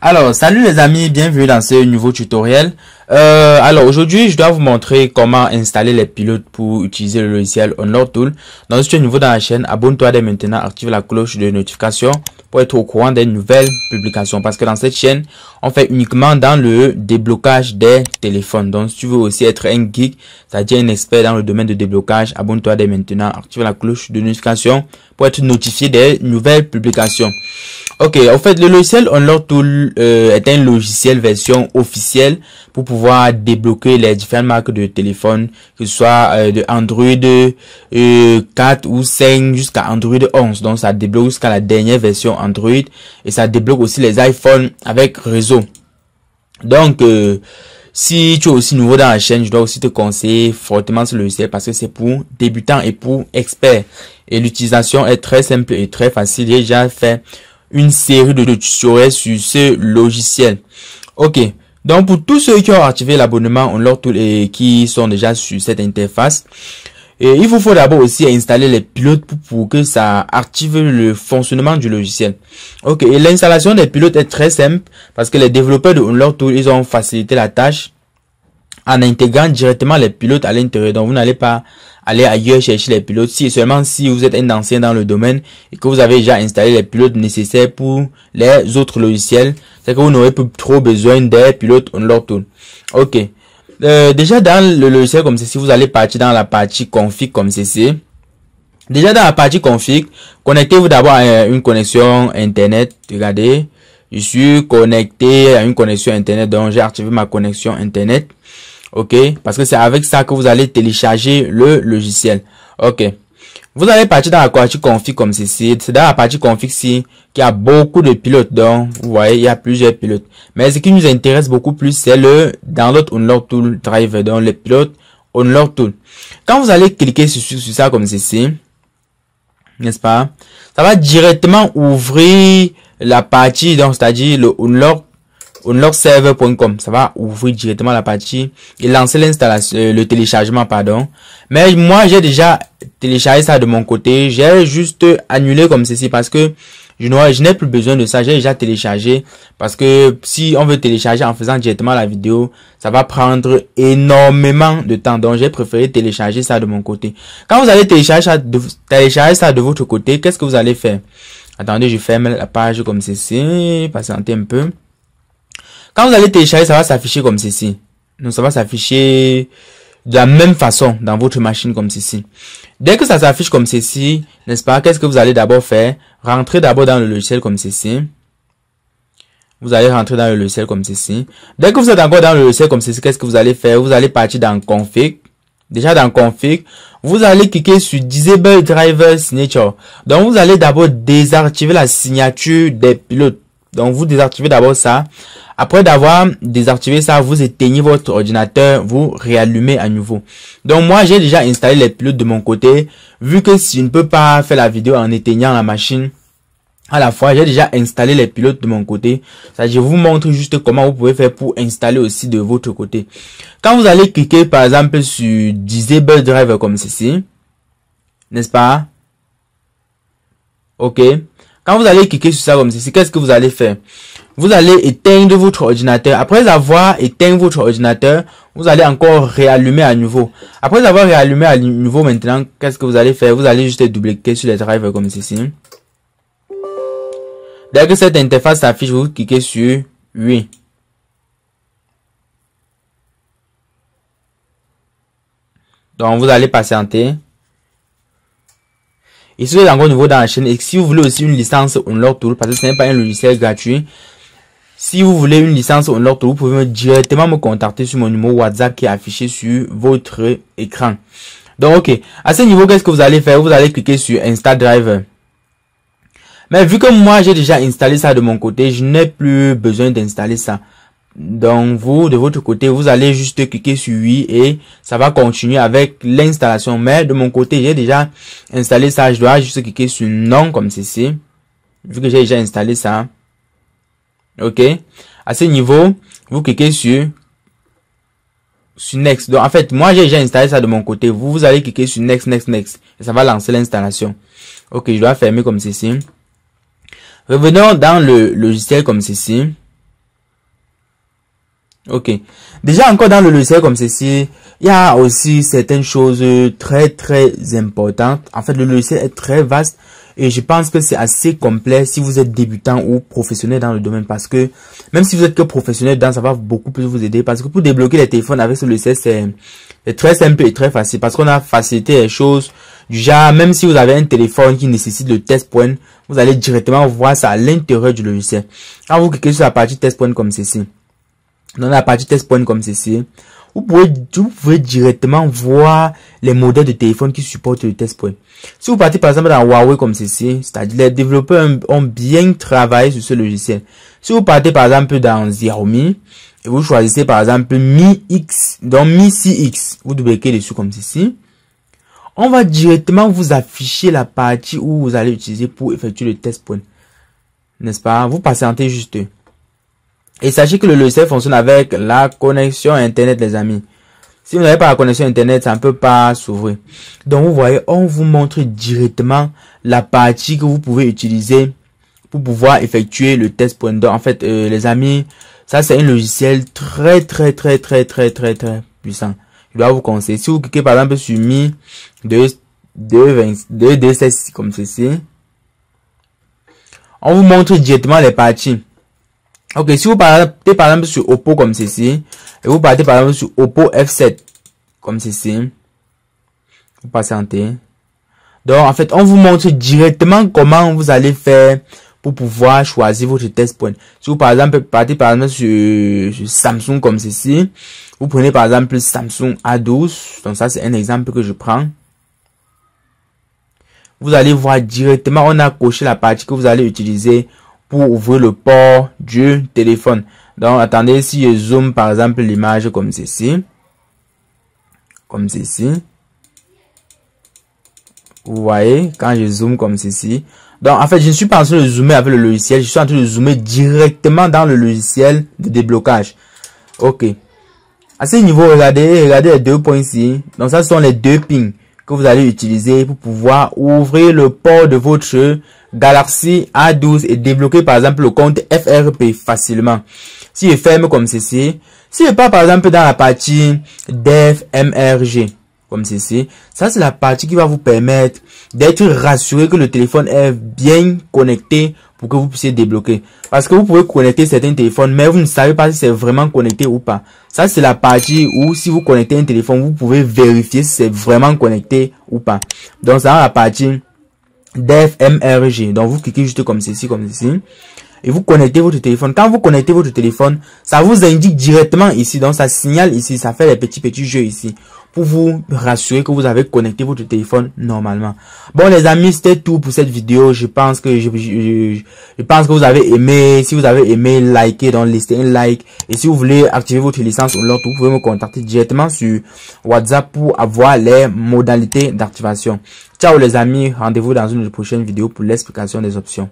Alors, salut les amis, bienvenue dans ce nouveau tutoriel. Euh, alors aujourd'hui, je dois vous montrer comment installer les pilotes pour utiliser le logiciel on Tool. Donc si tu es nouveau dans la chaîne, abonne-toi dès maintenant, active la cloche de notification pour être au courant des nouvelles publications. Parce que dans cette chaîne, on fait uniquement dans le déblocage des téléphones. Donc si tu veux aussi être un geek, c'est-à-dire un expert dans le domaine de déblocage, abonne-toi dès maintenant, active la cloche de notification pour être notifié des nouvelles publications. Ok, en fait, le logiciel on Tool euh, est un logiciel version officielle pour pouvoir débloquer les différentes marques de téléphone, que ce soit euh, de Android 4 euh, ou 5 jusqu'à Android 11. Donc ça débloque jusqu'à la dernière version Android et ça débloque aussi les iPhones avec réseau. Donc euh, si tu es aussi nouveau dans la chaîne, je dois aussi te conseiller fortement ce logiciel parce que c'est pour débutants et pour experts. Et l'utilisation est très simple et très facile. J'ai déjà fait une série de tutoriels sur ce logiciel. Ok, donc pour tous ceux qui ont activé l'abonnement on tool et qui sont déjà sur cette interface, et il vous faut d'abord aussi installer les pilotes pour, que ça active le fonctionnement du logiciel. Ok, et l'installation des pilotes est très simple parce que les développeurs de Unlock Tool, ils ont facilité la tâche en intégrant directement les pilotes à l'intérieur. Donc, vous n'allez pas aller ailleurs chercher les pilotes. Si seulement si vous êtes un ancien dans le domaine et que vous avez déjà installé les pilotes nécessaires pour les autres logiciels, c'est que vous n'aurez plus trop besoin des pilotes on leur tourne. Ok. Euh, déjà dans le logiciel comme ceci, vous allez partir dans la partie config comme ceci. Déjà dans la partie config, connectez-vous d'abord à une connexion internet. Regardez, je suis connecté à une connexion internet, donc j'ai activé ma connexion internet. OK Parce que c'est avec ça que vous allez télécharger le logiciel. OK. Vous allez partir dans la partie config comme ceci. C'est dans la partie config ici qu'il y a beaucoup de pilotes. Donc, vous voyez, il y a plusieurs pilotes. Mais ce qui nous intéresse beaucoup plus, c'est le Download Unlock Tool Driver. Donc, le pilote Unlock Tool. Quand vous allez cliquer sur, ça comme ceci, n'est-ce pas Ça va directement ouvrir la partie, donc c'est-à-dire le Unlock Unlockserver.com, Ça va ouvrir directement la partie et lancer l'installation, euh, le téléchargement, pardon. Mais moi, j'ai déjà téléchargé ça de mon côté. J'ai juste annulé comme ceci parce que je n'ai plus besoin de ça. J'ai déjà téléchargé parce que si on veut télécharger en faisant directement la vidéo, ça va prendre énormément de temps. Donc, j'ai préféré télécharger ça de mon côté. Quand vous allez télécharger ça de, télécharger ça de votre côté, qu'est-ce que vous allez faire? Attendez, je ferme la page comme ceci, patientez un peu. Quand vous allez télécharger, ça va s'afficher comme ceci. Donc ça va s'afficher de la même façon dans votre machine comme ceci. Dès que ça s'affiche comme ceci, n'est-ce pas, qu'est-ce que vous allez d'abord faire Rentrer d'abord dans le logiciel comme ceci. Vous allez rentrer dans le logiciel comme ceci. Dès que vous êtes encore dans le logiciel comme ceci, qu'est-ce que vous allez faire Vous allez partir dans config. Déjà dans config, vous allez cliquer sur disable driver signature. Donc vous allez d'abord désactiver la signature des pilotes. Donc vous désactivez d'abord ça. Après d'avoir désactivé ça, vous éteignez votre ordinateur, vous réallumez à nouveau. Donc moi, j'ai déjà installé les pilotes de mon côté. Vu que si je ne peux pas faire la vidéo en éteignant la machine, à la fois, j'ai déjà installé les pilotes de mon côté. Ça, je vous montre juste comment vous pouvez faire pour installer aussi de votre côté. Quand vous allez cliquer, par exemple, sur Disable Drive comme ceci, n'est-ce pas? OK. Quand vous allez cliquer sur ça comme ceci, qu'est-ce que vous allez faire Vous allez éteindre votre ordinateur. Après avoir éteint votre ordinateur, vous allez encore réallumer à nouveau. Après avoir réallumé à nouveau maintenant, qu'est-ce que vous allez faire Vous allez juste double-cliquer sur les drivers comme ceci. Dès que cette interface s'affiche, vous cliquez sur oui. Donc vous allez patienter. Et si vous êtes encore nouveau dans la chaîne et si vous voulez aussi une licence Unlock Tool, parce que ce n'est pas un logiciel gratuit, si vous voulez une licence Unlock vous pouvez directement me contacter sur mon numéro WhatsApp qui est affiché sur votre écran. Donc, ok. À ce niveau, qu'est-ce que vous allez faire Vous allez cliquer sur Insta Driver. Mais vu que moi, j'ai déjà installé ça de mon côté, je n'ai plus besoin d'installer ça. Donc vous, de votre côté, vous allez juste cliquer sur oui et ça va continuer avec l'installation. Mais de mon côté, j'ai déjà installé ça. Je dois juste cliquer sur non comme ceci. Vu que j'ai déjà installé ça. OK. À ce niveau, vous cliquez sur, sur next. Donc en fait, moi j'ai déjà installé ça de mon côté. Vous, vous allez cliquer sur next, next, next. Et ça va lancer l'installation. OK, je dois fermer comme ceci. Revenons dans le logiciel comme ceci. Ok. Déjà encore dans le logiciel comme ceci, il y a aussi certaines choses très très importantes. En fait, le logiciel est très vaste et je pense que c'est assez complet si vous êtes débutant ou professionnel dans le domaine parce que même si vous êtes que professionnel dans ça va beaucoup plus vous aider parce que pour débloquer les téléphones avec ce logiciel c'est très simple et très facile parce qu'on a facilité les choses Déjà, même si vous avez un téléphone qui nécessite le test point vous allez directement voir ça à l'intérieur du logiciel. Quand vous cliquez sur la partie test point comme ceci dans la partie test point comme ceci, vous pouvez, directement voir les modèles de téléphone qui supportent le test point. Si vous partez par exemple dans Huawei comme ceci, c'est-à-dire les développeurs ont bien travaillé sur ce logiciel. Si vous partez par exemple dans Xiaomi, et vous choisissez par exemple Mi X, dans Mi 6X, vous double cliquez dessus comme ceci. On va directement vous afficher la partie où vous allez utiliser pour effectuer le test point. N'est-ce pas? Vous patientez juste. Et sachez que le logiciel fonctionne avec la connexion Internet, les amis. Si vous n'avez pas la connexion Internet, ça ne peut pas s'ouvrir. Donc, vous voyez, on vous montre directement la partie que vous pouvez utiliser pour pouvoir effectuer le test point En fait, euh, les amis, ça, c'est un logiciel très, très, très, très, très, très, très puissant. Je dois vous conseiller. Si vous cliquez, par exemple, sur Mi 2, 2, 2, comme ceci, on vous montre directement les parties. Ok, si vous partez par exemple sur Oppo comme ceci, et vous partez par exemple sur Oppo F7 comme ceci, vous patientez. Donc en fait, on vous montre directement comment vous allez faire pour pouvoir choisir votre test point. Si vous par exemple partez par exemple sur, sur Samsung comme ceci, vous prenez par exemple Samsung A12, donc ça c'est un exemple que je prends vous allez voir directement, on a coché la partie que vous allez utiliser pour ouvrir le port du téléphone. Donc, attendez, si je zoome par exemple l'image comme ceci, comme ceci, vous voyez, quand je zoome comme ceci, donc en fait, je ne suis pas en train de zoomer avec le logiciel, je suis en train de zoomer directement dans le logiciel de déblocage. Ok. À ce niveau, regardez, regardez les deux points ici. Donc ça, ce sont les deux pings que vous allez utiliser pour pouvoir ouvrir le port de votre Galaxy A12 et débloquer par exemple le compte FRP facilement. Si est ferme comme ceci, si je pas par exemple dans la partie Dev MRG, comme ceci. Ça, c'est la partie qui va vous permettre d'être rassuré que le téléphone est bien connecté pour que vous puissiez débloquer. Parce que vous pouvez connecter certains téléphones, mais vous ne savez pas si c'est vraiment connecté ou pas. Ça, c'est la partie où si vous connectez un téléphone, vous pouvez vérifier si c'est vraiment connecté ou pas. Donc, ça, la partie DFMRG. Donc, vous cliquez juste comme ceci, comme ceci. Et vous connectez votre téléphone. Quand vous connectez votre téléphone, ça vous indique directement ici. Donc, ça signale ici. Ça fait les petits, petits jeux ici vous rassurer que vous avez connecté votre téléphone normalement. Bon les amis, c'était tout pour cette vidéo. Je pense que je, pense que vous avez aimé. Si vous avez aimé, likez, dans laissez un like. Et si vous voulez activer votre licence ou l'autre, vous pouvez me contacter directement sur WhatsApp pour avoir les modalités d'activation. Ciao les amis, rendez-vous dans une prochaine vidéo pour l'explication des options.